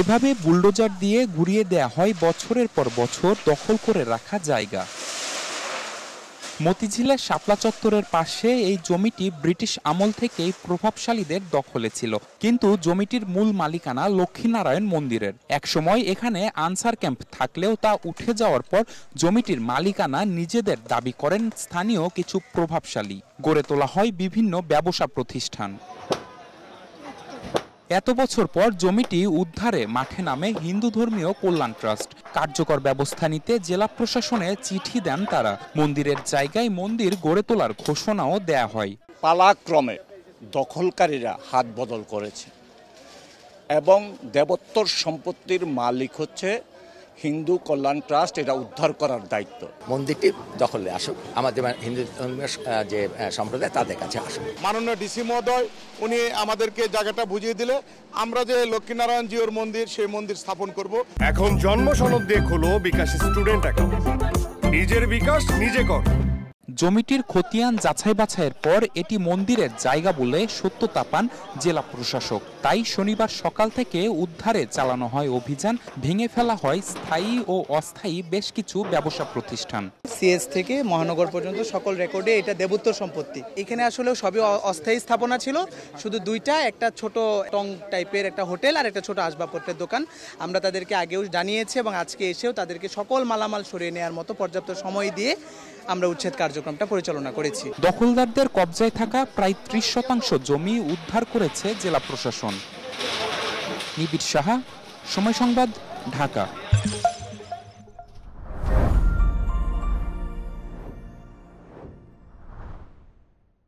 এভাবে বুলডোজার দিয়ে ঘুরিয়ে দেয়া হয় বছরের পর বছর দখল করে রাখা জায়গা মতিঝিলের শাপলা চত্বরের পাশে এই জমিটি ব্রিটিশ আমল থেকেই প্রভাবশালীদের দখলে ছিল কিন্তু জমিটির মূল মালিকানা লক্ষ্মীনারায়ণ মন্দিরের একসময় এখানে আনসার ক্যাম্প থাকলেও তা উঠে যাওয়ার পর জমিটির মালিকানা নিজেদের দাবি করেন স্থানীয় কিছু প্রভাবশালী গড়ে তোলা হয় বিভিন্ন ব্যবসা প্রতিষ্ঠান এত বছর পর জমিটি উদ্ধারে মাঠে নামে হিন্দু ধর্মীয় কল্যাণ ট্রাস্ট কার্যকর ব্যবস্থা নিতে জেলা প্রশাসনে চিঠি দেন তারা মন্দিরের জায়গায় মন্দির গড়ে তোলার ঘোষণাও দেয়া হয় পালাক্রমে দখলকারীরা হাত বদল করেছে এবং দেবত্তর সম্পত্তির মালিক হচ্ছে হিন্দু কল্যাণ ট্রাস্ট এটা উদ্ধার করার দায়িত্ব মন্দিরটি দখলে আসুক আমাদের হিন্দু যে সম্প্রদায় তাদের কাছে আসুক মাননীয় ডিসি মহোদয় উনি আমাদেরকে জায়গাটা বুঝিয়ে দিলে আমরা যে লক্ষ্মীনারায়ণ জিওর মন্দির সেই মন্দির স্থাপন করব এখন জন্ম সনদ দিয়ে খুলো বিকাশ স্টুডেন্ট অ্যাকাউন্ট নিজের বিকাশ নিজে কর জমিটির খতিয়ান যাচাই বাছাইয়ের পর এটি মন্দিরের জায়গা বলে সত্যতা পান জেলা প্রশাসক তাই শনিবার সকাল থেকে উদ্ধারে চালানো হয় অভিযান ভেঙে ফেলা হয় স্থায়ী ও অস্থায়ী বেশ কিছু ব্যবসা প্রতিষ্ঠান সিএস থেকে মহানগর পর্যন্ত সকল রেকর্ডে এটা দেবত্ব সম্পত্তি এখানে আসলে সবই অস্থায়ী স্থাপনা ছিল শুধু দুইটা একটা ছোট টং টাইপের একটা হোটেল আর একটা ছোট আসবাবপত্রের দোকান আমরা তাদেরকে আগেও জানিয়েছি এবং আজকে এসেও তাদেরকে সকল মালামাল সরিয়ে নেওয়ার মতো পর্যাপ্ত সময় দিয়ে আমরা উচ্ছেদ কার্য কার্যক্রমটা পরিচালনা করেছি দখলদারদের কবজায় থাকা প্রায় ত্রিশ শতাংশ জমি উদ্ধার করেছে জেলা প্রশাসন নিবিড় সাহা সময় সংবাদ ঢাকা